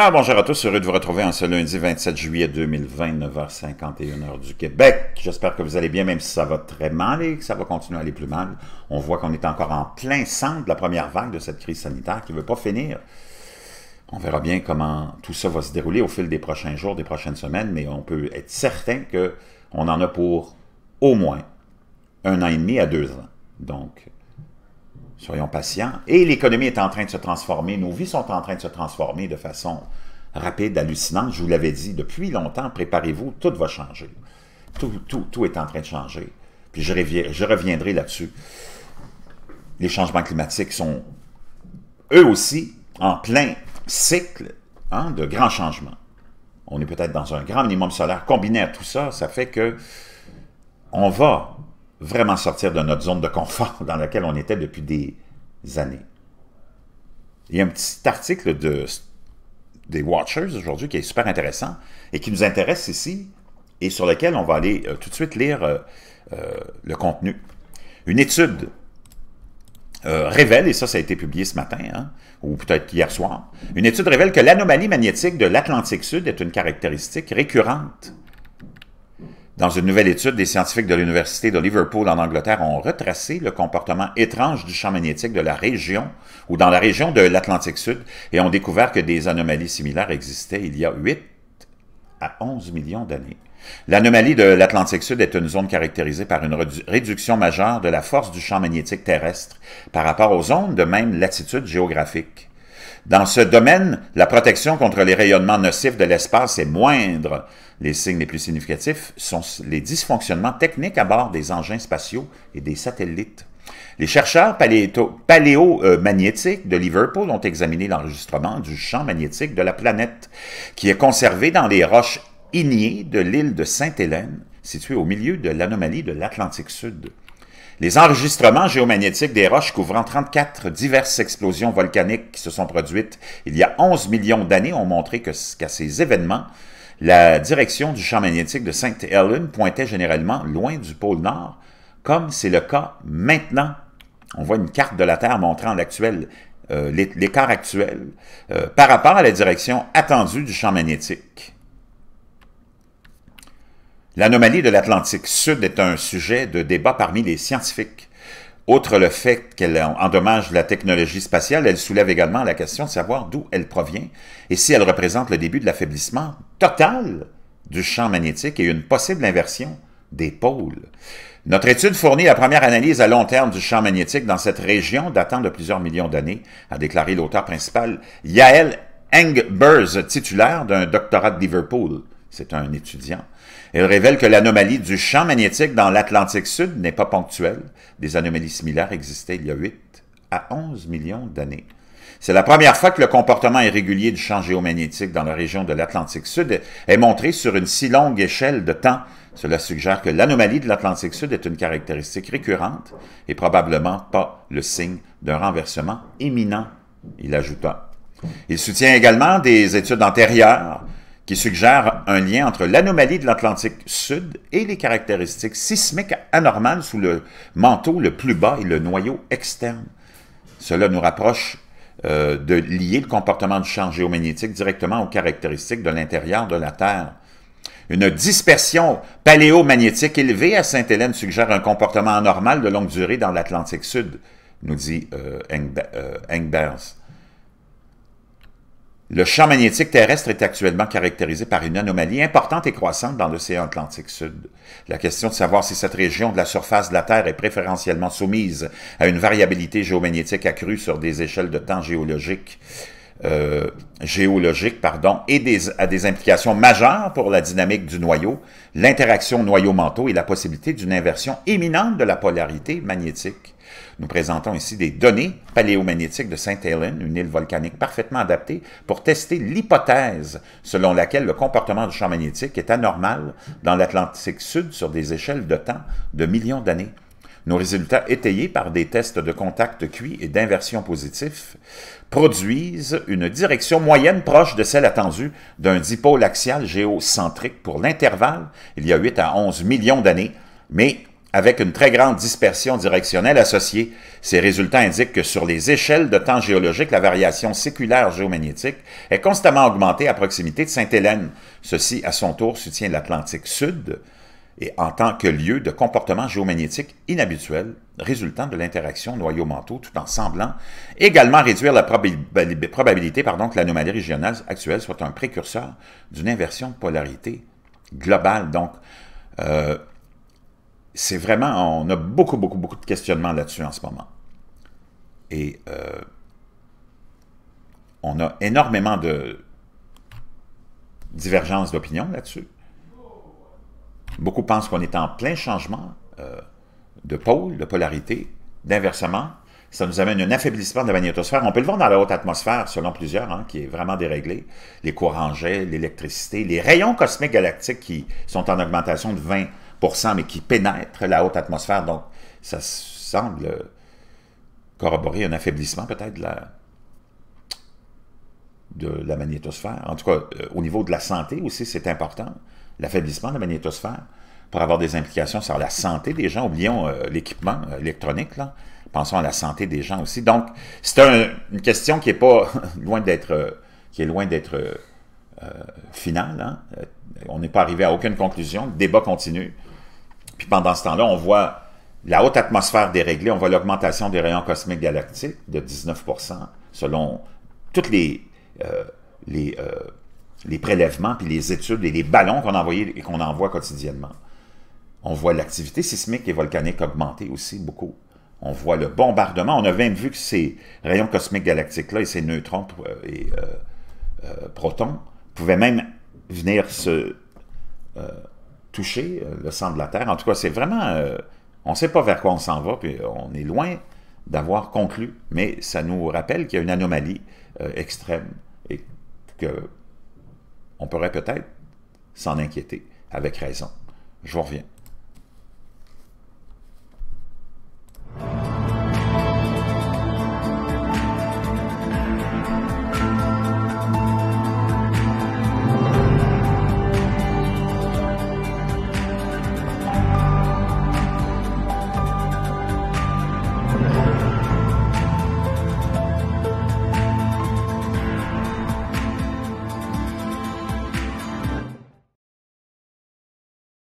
Alors, bonjour à tous, heureux de vous retrouver en ce lundi 27 juillet 2020, 9h51 du Québec. J'espère que vous allez bien, même si ça va très mal et que ça va continuer à aller plus mal. On voit qu'on est encore en plein centre de la première vague de cette crise sanitaire qui ne veut pas finir. On verra bien comment tout ça va se dérouler au fil des prochains jours, des prochaines semaines, mais on peut être certain qu'on en a pour au moins un an et demi à deux ans. Donc, Soyons patients. Et l'économie est en train de se transformer. Nos vies sont en train de se transformer de façon rapide, hallucinante. Je vous l'avais dit depuis longtemps, préparez-vous, tout va changer. Tout, tout, est en train de changer. Puis je, reviendrai, je reviendrai là-dessus. Les changements climatiques sont, eux aussi, en plein cycle hein, de grands changements. On est peut-être dans un grand minimum solaire. Combiné à tout ça, ça fait que on va vraiment sortir de notre zone de confort dans laquelle on était depuis des années. Il y a un petit article de, des Watchers aujourd'hui qui est super intéressant et qui nous intéresse ici et sur lequel on va aller euh, tout de suite lire euh, euh, le contenu. Une étude révèle, et ça, ça a été publié ce matin, hein, ou peut-être hier soir, une étude révèle que l'anomalie magnétique de l'Atlantique Sud est une caractéristique récurrente dans une nouvelle étude, des scientifiques de l'Université de Liverpool en Angleterre ont retracé le comportement étrange du champ magnétique de la région ou dans la région de l'Atlantique Sud et ont découvert que des anomalies similaires existaient il y a 8 à 11 millions d'années. L'anomalie de l'Atlantique Sud est une zone caractérisée par une réduction majeure de la force du champ magnétique terrestre par rapport aux zones de même latitude géographique. Dans ce domaine, la protection contre les rayonnements nocifs de l'espace est moindre. Les signes les plus significatifs sont les dysfonctionnements techniques à bord des engins spatiaux et des satellites. Les chercheurs paléomagnétiques de Liverpool ont examiné l'enregistrement du champ magnétique de la planète, qui est conservé dans les roches ignées de l'île de Sainte-Hélène, située au milieu de l'anomalie de l'Atlantique Sud. Les enregistrements géomagnétiques des roches couvrant 34 diverses explosions volcaniques qui se sont produites il y a 11 millions d'années ont montré qu'à ces événements, la direction du champ magnétique de St. Helen pointait généralement loin du pôle Nord, comme c'est le cas maintenant. On voit une carte de la Terre montrant euh, l'écart actuel euh, par rapport à la direction attendue du champ magnétique. L'anomalie de l'Atlantique Sud est un sujet de débat parmi les scientifiques. Outre le fait qu'elle endommage la technologie spatiale, elle soulève également la question de savoir d'où elle provient et si elle représente le début de l'affaiblissement total du champ magnétique et une possible inversion des pôles. Notre étude fournit la première analyse à long terme du champ magnétique dans cette région datant de plusieurs millions d'années, a déclaré l'auteur principal Yael Engbers, titulaire d'un doctorat de Liverpool. C'est un étudiant. Elle révèle que l'anomalie du champ magnétique dans l'Atlantique Sud n'est pas ponctuelle. Des anomalies similaires existaient il y a 8 à 11 millions d'années. C'est la première fois que le comportement irrégulier du champ géomagnétique dans la région de l'Atlantique Sud est montré sur une si longue échelle de temps. Cela suggère que l'anomalie de l'Atlantique Sud est une caractéristique récurrente et probablement pas le signe d'un renversement imminent, il ajouta. Il soutient également des études antérieures qui suggère un lien entre l'anomalie de l'Atlantique Sud et les caractéristiques sismiques anormales sous le manteau le plus bas et le noyau externe. Cela nous rapproche euh, de lier le comportement du champ géomagnétique directement aux caractéristiques de l'intérieur de la Terre. Une dispersion paléomagnétique élevée à Sainte-Hélène suggère un comportement anormal de longue durée dans l'Atlantique Sud, nous dit euh, euh le champ magnétique terrestre est actuellement caractérisé par une anomalie importante et croissante dans l'océan Atlantique Sud. La question de savoir si cette région de la surface de la Terre est préférentiellement soumise à une variabilité géomagnétique accrue sur des échelles de temps géologiques euh, géologique pardon, et des, des implications majeures pour la dynamique du noyau, l'interaction noyau-manteau et la possibilité d'une inversion imminente de la polarité magnétique. Nous présentons ici des données paléomagnétiques de Saint hélène une île volcanique parfaitement adaptée pour tester l'hypothèse selon laquelle le comportement du champ magnétique est anormal dans l'Atlantique Sud sur des échelles de temps de millions d'années. Nos résultats étayés par des tests de contact cuit et d'inversion positif produisent une direction moyenne proche de celle attendue d'un dipôle axial géocentrique pour l'intervalle il y a 8 à 11 millions d'années, mais avec une très grande dispersion directionnelle associée. Ces résultats indiquent que sur les échelles de temps géologique, la variation séculaire géomagnétique est constamment augmentée à proximité de Sainte-Hélène. Ceci, à son tour, soutient l'Atlantique Sud, et en tant que lieu de comportement géomagnétique inhabituel résultant de l'interaction noyau-manteau tout en semblant également réduire la probabilité pardon, que l'anomalie régionale actuelle soit un précurseur d'une inversion de polarité globale. Donc, euh, c'est vraiment, on a beaucoup, beaucoup, beaucoup de questionnements là-dessus en ce moment. Et euh, on a énormément de divergences d'opinion là-dessus. Beaucoup pensent qu'on est en plein changement euh, de pôle, de polarité, d'inversement. Ça nous amène un affaiblissement de la magnétosphère. On peut le voir dans la haute atmosphère, selon plusieurs, hein, qui est vraiment déréglée. Les courants jets, l'électricité, les rayons cosmiques galactiques qui sont en augmentation de 20 mais qui pénètrent la haute atmosphère. Donc, ça semble euh, corroborer un affaiblissement peut-être de la, magnétosphère. En tout cas, euh, au niveau de la santé aussi, c'est important l'affaiblissement de la magnétosphère pour avoir des implications sur la santé des gens. Oublions euh, l'équipement euh, électronique, là. Pensons à la santé des gens aussi. Donc, c'est une question qui est pas loin d'être euh, qui est loin d'être finale. Hein. On n'est pas arrivé à aucune conclusion. Le débat continue. Puis pendant ce temps-là, on voit la haute atmosphère déréglée, on voit l'augmentation des rayons cosmiques galactiques de 19 selon toutes les, les les prélèvements, puis les études et les ballons qu'on et qu'on envoie quotidiennement. On voit l'activité sismique et volcanique augmenter aussi beaucoup. On voit le bombardement. On a même vu que ces rayons cosmiques galactiques-là et ces neutrons euh, et euh, euh, protons pouvaient même venir se toucher le centre de la Terre. En tout cas, c'est vraiment... on ne sait pas vers quoi on s'en va, puis on est loin d'avoir conclu, mais ça nous rappelle qu'il y a une anomalie extrême et que on pourrait peut-être s'en inquiéter, avec raison. Je vous reviens.